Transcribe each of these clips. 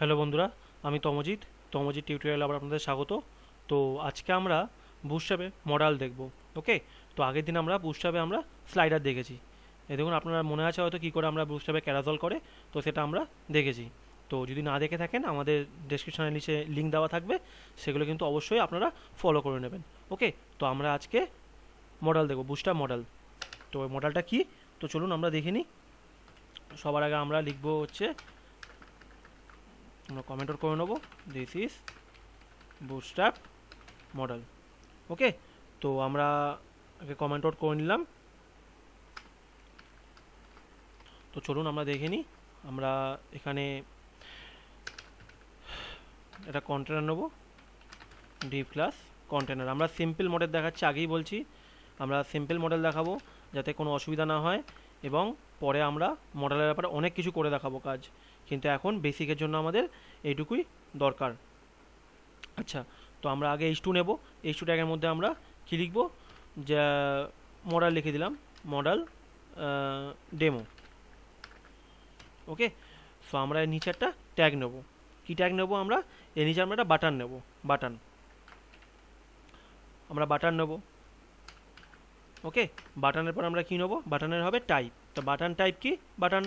hello বন্ধুরা আমি Tamajit Tamajit tutorial আবার আপনাদের স্বাগত তো আজকে আমরা বুটস্ট্যাপে মডেল দেখব ওকে তো আগের দিন আমরা বুটস্ট্যাপে আমরা স্লাইডার দেখেছি এ দেখুন আপনারা মনে আছে হয়তো কী করে আমরা বুটস্ট্যাপে ক্যারাজল করে তো সেটা আমরা দেখেছি তো যদি না দেখে থাকেন আমাদের ডেসক্রিপশানে নিচে লিঙ্ক দেওয়া থাকবে সেগুলো কিন্তু অবশ্যই আপনারা ফলো করে নেবেন ওকে তো আমরা আজকে মডেল দেখব বুটস্ট্যাপ মডেল তো মডেলটা কি তো চলুন আমরা দেখে নিই সবার আগে আমরা লিখবো হচ্ছে আমরা কমেন্ট আউট করে নেবো this is bootstrap modal okay তো আমরা আগে কমেন্ট আউট করে নিলাম তো চলুন আমরা দেখে নিই আমরা এখানে এটা কন্টেনার নেবো ডিপ ক্লাস কন্টেনার আমরা সিম্পল মডেল দেখাচ্ছি আগেই বলছি আমরা সিম্পল মডেল দেখাবো যাতে কোনো অসুবিধা না হয় এবং পরে আমরা মডেলের ব্যাপারে অনেক কিছু করে দেখাবো কাজ কিন্তু এখন বেসিকের জন্য আমাদের এইটুকুই দরকার আচ্ছা তো আমরা আগে এইচ টু নেবো এইচ টু ট্যাগের মধ্যে আমরা কী লিখবো যা মডেল লিখে দিলাম মডেল ডেমো ওকে সো আমরা এর নিচে একটা ট্যাগ নেব কি ট্যাগ নেব আমরা এর নিচে আমরা একটা বাটান নেব বাটান আমরা বাটান নেবো ওকে বাটনের পর আমরা কী নেবো বাটনের হবে টাইপ তো বাটন টাইপ কি বাটন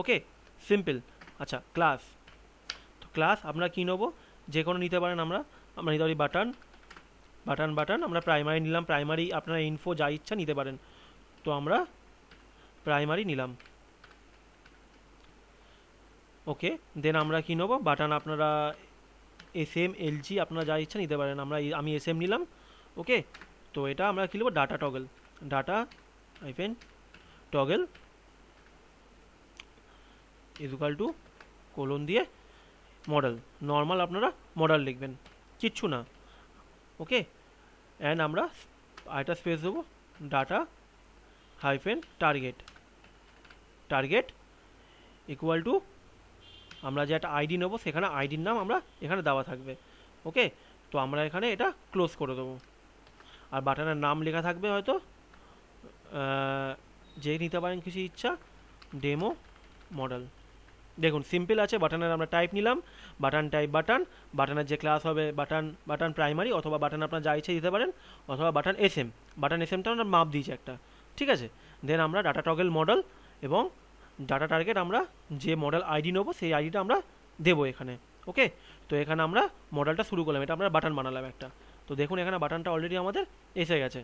ওকে সিম্পল আচ্ছা ক্লাস তো ক্লাস আমরা কী নেবো যে কোনো নিতে পারেন আমরা আমরা নিতে পারি বাটন বাটন বাটন আমরা প্রাইমারি নিলাম প্রাইমারি আপনারা ইনফো যা ইচ্ছা নিতে পারেন তো আমরা প্রাইমারি নিলাম ওকে দেন আমরা কী নেবো বাটন আপনারা এস এম এলজি আপনারা যা ইচ্ছা নিতে পারেন আমরা আমি এস নিলাম ওকে তো এটা আমরা কী লিখবো data toggle data hyphen toggle equal to colon দিয়ে মডেল নর্মাল আপনারা মডেল লিখবেন কিচ্ছু না ওকে অ্যান্ড আমরা আরেকটা স্পেস দেবো data hyphen target target equal to আমরা যে একটা আইডি নেবো সেখানে আইডির নাম আমরা এখানে দেওয়া থাকবে ওকে তো আমরা এখানে এটা ক্লোজ করে দেবো আর বাটনের নাম লেখা থাকবে হয়তো যে নিতে পারেন কিছু ইচ্ছা ডেমো মডেল দেখুন সিম্পল আছে বাটনের আমরা টাইপ নিলাম বাটন টাইপ বাটন বাটনের যে ক্লাস হবে বাটন বাটন প্রাইমারি অথবা বাটন আপনার যা ইচ্ছে দিতে পারেন অথবা button S M button S এমটা আমরা মাপ দিয়েছি একটা ঠিক আছে দেন আমরা ডাটা টগেল মডেল এবং ডাটা টার্গেট আমরা যে মডেল আইডি নেবো সেই আইডিটা আমরা দেবো এখানে ওকে তো এখানে আমরা মডেলটা শুরু করলাম এটা আমরা বাটন বানালাম একটা তো দেখুন এখানে বাটনটা অলরেডি আমাদের এসে গেছে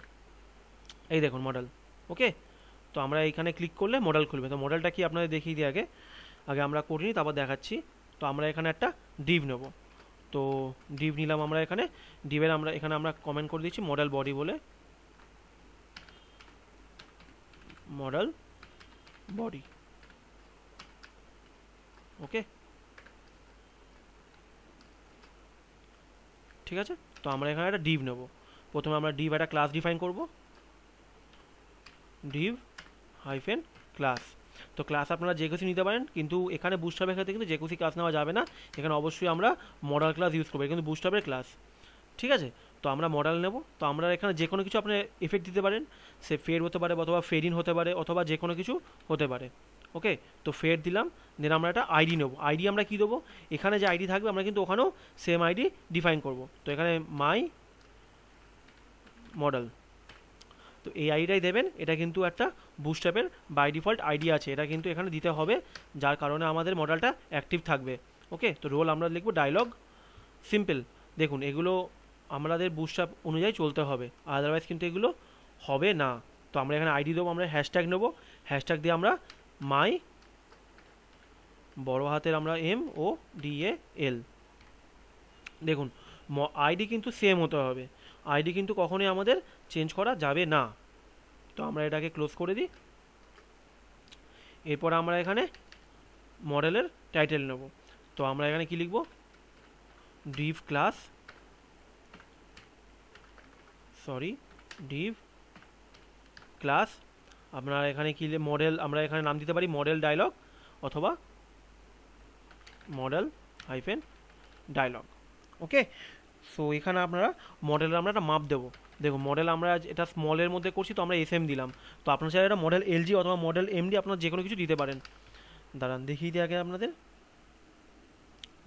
এই দেখুন মডেল ওকে তো আমরা এখানে ক্লিক করলে মডেল খুলবে তো মডেলটা কি আপনাদের দেখিয়ে দিই আগে আগে আমরা করিনি তারপর দেখাচ্ছি তো আমরা এখানে একটা ডিভ নেব তো ডিভ নিলাম আমরা এখানে ডিভের আমরা এখানে আমরা কমেন্ট করে দিচ্ছি মডেল বডি বলে মডেল বডি ওকে ঠিক আছে তো আমরা এখানে একটা ডিভ নেব প্রথমে আমরা ডিভ একটা ক্লাস ডিফাইন করব ডিভ হাইফেন ক্লাস তো ক্লাস আপনারা যে খুশি নিতে পারেন কিন্তু এখানে বুস্টাপের ক্ষেত্রে কিন্তু যে কুসি ক্লাস নেওয়া যাবে না এখানে অবশ্যই আমরা মডেল ক্লাস ইউজ করবো কিন্তু বুস্টাপের ক্লাস ঠিক আছে তো আমরা মডেল নেব তো আমরা এখানে যে কোনো কিছু আপনি এফেক্ট দিতে পারেন সে ফেড হতে পারে অথবা ফেরিন হতে পারে অথবা যে কোনো কিছু হতে পারে ওকে তো ফের দিলাম দেন আমরা একটা আইডি নেবো আইডি আমরা কি দেবো এখানে যে আইডি থাকবে আমরা কিন্তু ওখানেও সেম আইডি ডিফাইন করব তো এখানে মাই মডেল তো এই আইডিটাই দেবেন এটা কিন্তু একটা বুস্টঅ্যাপের বাই ডিফল্ট আইডি আছে এটা কিন্তু এখানে দিতে হবে যার কারণে আমাদের মডেলটা অ্যাক্টিভ থাকবে ওকে তো রোল আমরা লিখবো ডায়লগ সিম্পল দেখুন এগুলো আমাদের বুস্টঅ্যাপ অনুযায়ী চলতে হবে আদারওয়াইজ কিন্তু এগুলো হবে না তো আমরা এখানে আইডি দেবো আমরা হ্যাশট্যাগ নেবো হ্যাশট্যাগ দিয়ে আমরা মাই বড় হাতের আমরা এম ও ডি এ এল দেখুন আইডি কিন্তু সেম হতে হবে আইডি কিন্তু কখনোই আমাদের চেঞ্জ করা যাবে না তো আমরা এটাকে ক্লোজ করে দিই এরপর আমরা এখানে মডেলের টাইটেল নেব তো আমরা এখানে কি লিখব div class sorry div class আপনারা এখানে কি মডেল আমরা এখানে নাম দিতে পারি মডেল ডায়লগ অথবা modal hyphen dialog okay so এখানে আপনারা মডেলের আমরা একটা মাপ দেবো দেখো মডেল আমরা এটা স্মলের মধ্যে করছি তো আমরা এস এম দিলাম তো আপনার সাথে এটা মডেল এলজি অথবা মডেল এমডি আপনার যে কোনো কিছু দিতে পারেন দাঁড়ান দেখিয়ে দিই আগে আপনাদের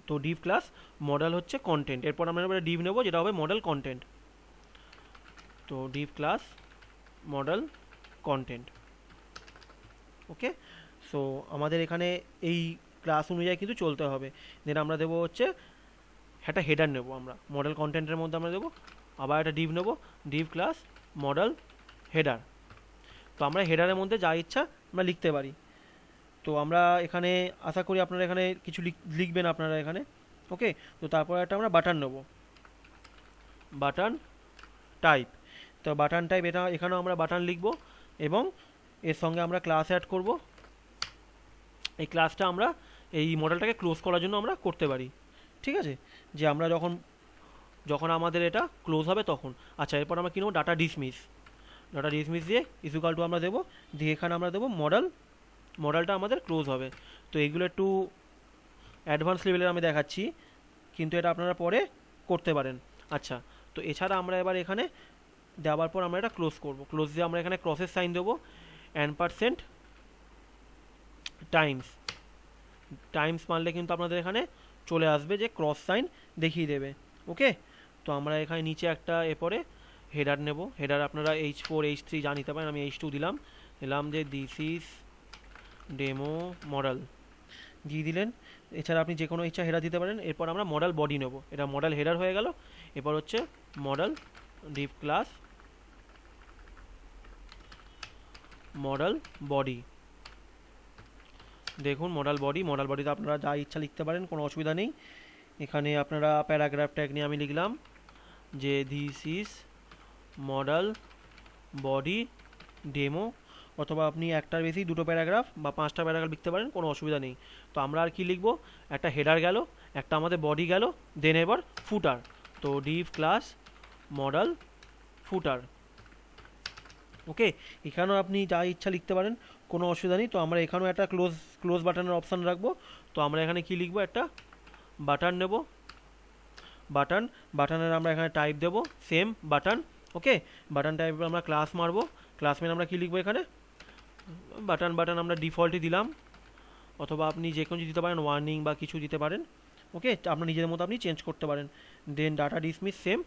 তো ডিভ ক্লাস মডেল হচ্ছে কন্টেন্ট এরপর আমরা এবার ডিভ নেবো যেটা হবে মডেল কন্টেন্ট তো div class modal content okay so আমাদের এখানে এই ক্লাস অনুযায়ী কিন্তু চলতে হবে দেন আমরা দেবো হচ্ছে একটা হেডার নেব আমরা মডেল কন্টেন্টের মধ্যে আমরা দেবো আবার একটা ডিভ নেবো ডিভ ক্লাস মডেল হেডার তো আমরা হেডারের মধ্যে যা ইচ্ছা আমরা লিখতে পারি তো আমরা এখানে আশা করি আপনারা এখানে কিছু লিখবেন আপনারা এখানে ওকে তো তারপরে একটা আমরা বাটন নেব বাটন টাইপ তো বাটন টাইপ এটা এখানেও আমরা বাটন লিখবো এবং এর সঙ্গে আমরা ক্লাস অ্যাড করব এই ক্লাসটা আমরা এই মডেলটাকে ক্লোজ করার জন্য আমরা করতে পারি ঠিক আছে যে আমরা যখন যখন আমাদের এটা ক্লোজ হবে তখন আচ্ছা এরপর আমরা নেবো ডাটা ডিসমিস ডাটা ডিসমিস দিয়ে ইস্যুকাল টু আমরা দেবো দিয়ে এখানে আমরা দেবো মডেল মডেলটা আমাদের ক্লোজ হবে তো এগুলো একটু অ্যাডভান্স লেভেলের আমি দেখাচ্ছি কিন্তু এটা আপনারা পরে করতে পারেন আচ্ছা তো এছাড়া আমরা এবার এখানে দেওয়ার পর আমরা এটা ক্লোজ করব ক্লোজ দিয়ে আমরা এখানে ক্রসের সাইন দেবো অ্যান পারসেন্ট টাইমস টাইমস মানলে কিন্তু আপনাদের এখানে চলে আসবে যে ক্রস সাইন দেখিয়ে দেবে ওকে তো আমরা এখানে নিচে একটা এরপরে হেডার নেব হেডার আপনারা এইচ ফোর এইচ থ্রি যা নিতে পারেন আমি এইচ টু দিলাম দিলাম যে দিস ইজ ডেমো মডেল দিয়ে দিলেন এছাড়া আপনি যে কোনো ইচ্ছা হেডার দিতে পারেন এরপর আমরা মডেল বডি নেব এটা মডেল হেডার হয়ে গেল এরপর হচ্ছে modal div class modal body দেখুন মডেল বডি মডেল বডিতে আপনারা যা ইচ্ছা লিখতে পারেন কোনো অসুবিধা নেই এখানে আপনারা প্যারাগ্রাফ নিয়ে আমি লিখলাম যে this is modal body demo অথবা আপনি একটার বেশি দুটো প্যারাগ্রাফ বা পাঁচটা প্যারাগ্রাফ লিখতে পারেন কোনো অসুবিধা নেই তো আমরা আর কি লিখবো একটা হেডার গেল একটা আমাদের বডি গেল দেন এবার ফুটার তো div class modal footer okay এখানেও আপনি যা ইচ্ছা লিখতে পারেন কোনো অসুবিধা নেই তো আমরা এখানেও একটা ক্লোজ ক্লোজ বাটনের অপশান রাখবো তো আমরা এখানে কি লিখবো একটা বাটান নেব বাটান বাটনের আমরা এখানে টাইপ দেব same button okay button type আমরা ক্লাস মারবো ক্লাস মেন আমরা কী লিখবো এখানে বাটান বাটান আমরা ডিফল্টই দিলাম অথবা আপনি যে কোনো দিতে পারেন ওয়ার্নিং বা কিছু দিতে পারেন ওকে আপনার নিজের মতো আপনি চেঞ্জ করতে পারেন দেন ডাটা ডিসমিস সেম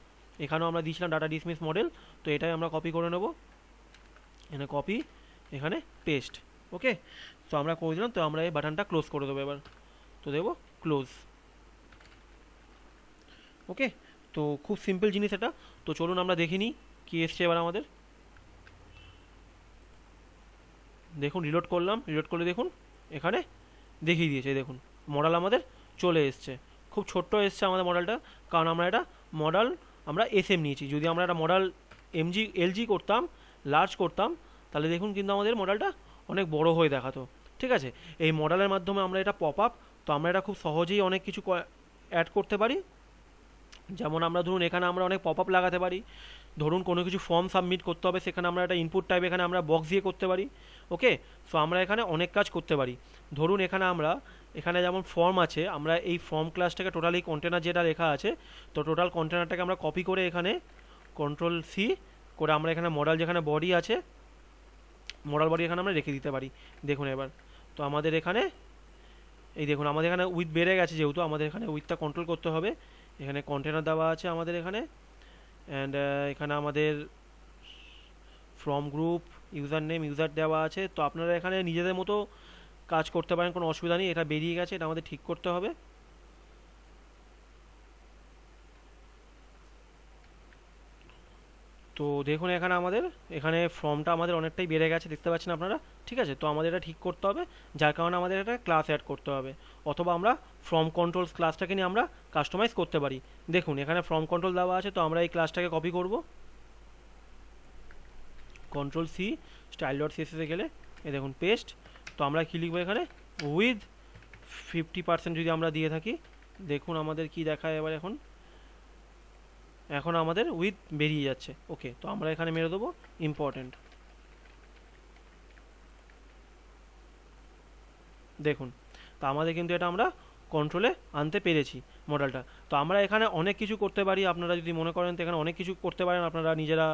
এখানেও আমরা দিয়েছিলাম ডাটা ডিসমিস মডেল তো এটাই আমরা কপি করে নেবো এখানে কপি এখানে পেস্ট ওকে তো আমরা করে দিলাম তো আমরা এই বাটনটা ক্লোজ করে দেবো এবার তো দেবো ক্লোজ ওকে তো খুব সিম্পল জিনিস এটা তো চলুন আমরা দেখে নিই কী এসছে এবার আমাদের দেখুন রিলোড করলাম রিলোড করলে দেখুন এখানে দেখিয়ে দিয়েছে দেখুন মডেল আমাদের চলে এসছে খুব ছোট্ট এসছে আমাদের মডেলটা কারণ আমরা এটা মডেল আমরা এস এম নিয়েছি যদি আমরা একটা মডেল এমজি এলজি করতাম লার্জ করতাম তাহলে দেখুন কিন্তু আমাদের মডেলটা অনেক বড় হয়ে দেখাতো ঠিক আছে এই মডেলের মাধ্যমে আমরা এটা পপ আপ তো আমরা এটা খুব সহজেই অনেক কিছু অ্যাড করতে পারি যেমন আমরা ধরুন এখানে আমরা অনেক পপ আপ লাগাতে পারি ধরুন কোনো কিছু ফর্ম সাবমিট করতে হবে সেখানে আমরা একটা ইনপুট টাইপ এখানে আমরা বক্স দিয়ে করতে পারি ওকে সো আমরা এখানে অনেক কাজ করতে পারি ধরুন এখানে আমরা এখানে যেমন ফর্ম আছে আমরা এই ফর্ম ক্লাসটাকে টোটালি কন্টেনার যেটা লেখা আছে তো টোটাল কন্টেনারটাকে আমরা কপি করে এখানে কন্ট্রোল সি করে আমরা এখানে মডাল যেখানে বডি আছে মডাল বডি এখানে আমরা রেখে দিতে পারি দেখুন এবার তো আমাদের এখানে এই দেখুন আমাদের এখানে উইথ বেড়ে গেছে যেহেতু আমাদের এখানে উইথটা কন্ট্রোল করতে হবে এখানে কন্টেনার দেওয়া আছে আমাদের এখানে অ্যান্ড এখানে আমাদের form group user name user দেওয়া আছে তো আপনারা এখানে নিজেদের মতো কাজ করতে পারেন কোনো অসুবিধা নেই এটা বেরিয়ে গেছে এটা আমাদের ঠিক করতে হবে তো দেখুন এখানে আমাদের এখানে ফর্মটা আমাদের অনেকটাই বেড়ে গেছে দেখতে পাচ্ছেন আপনারা ঠিক আছে তো আমাদের এটা ঠিক করতে হবে যার কারণে আমাদের এটা ক্লাস অ্যাড করতে হবে অথবা আমরা ফর্ম কন্ট্রোলস ক্লাসটাকে নিয়ে আমরা কাস্টমাইজ করতে পারি দেখুন এখানে ফর্ম কন্ট্রোল দেওয়া আছে তো আমরা এই ক্লাসটাকে কপি করব কন্ট্রোল সি স্টাইল ডট সিএসএসে গেলে এ দেখুন পেস্ট তো আমরা কী লিখবো এখানে উইথ ফিফটি পার্সেন্ট যদি আমরা দিয়ে থাকি দেখুন আমাদের কি দেখায় এবার এখন এখন আমাদের উইথ বেরিয়ে যাচ্ছে ওকে তো আমরা এখানে মেরে দেবো ইম্পর্ট্যান্ট দেখুন তো আমাদের কিন্তু এটা আমরা কন্ট্রোলে আনতে পেরেছি মডেলটা তো আমরা এখানে অনেক কিছু করতে পারি আপনারা যদি মনে করেন তো এখানে অনেক কিছু করতে পারেন আপনারা নিজেরা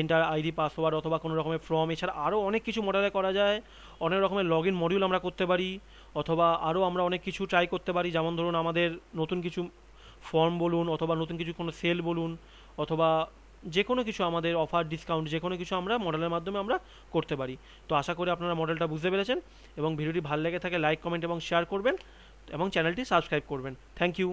এন্টার আইডি পাসওয়ার্ড অথবা কোনো রকমের ফর্ম এছাড়া আরও অনেক কিছু মডেলে করা যায় অনেক রকমের লগ ইন মডিউল আমরা করতে পারি অথবা আরও আমরা অনেক কিছু ট্রাই করতে পারি যেমন ধরুন আমাদের নতুন কিছু ফর্ম বলুন অথবা নতুন কিছু কোনো সেল বলুন অথবা যে কোনো কিছু আমাদের অফার ডিসকাউন্ট যে কোনো কিছু আমরা মডেলের মাধ্যমে আমরা করতে পারি তো আশা করি আপনারা মডেলটা বুঝতে পেরেছেন এবং ভিডিওটি ভালো লেগে থাকে লাইক কমেন্ট এবং শেয়ার করবেন এবং চ্যানেলটি সাবস্ক্রাইব করবেন থ্যাংক ইউ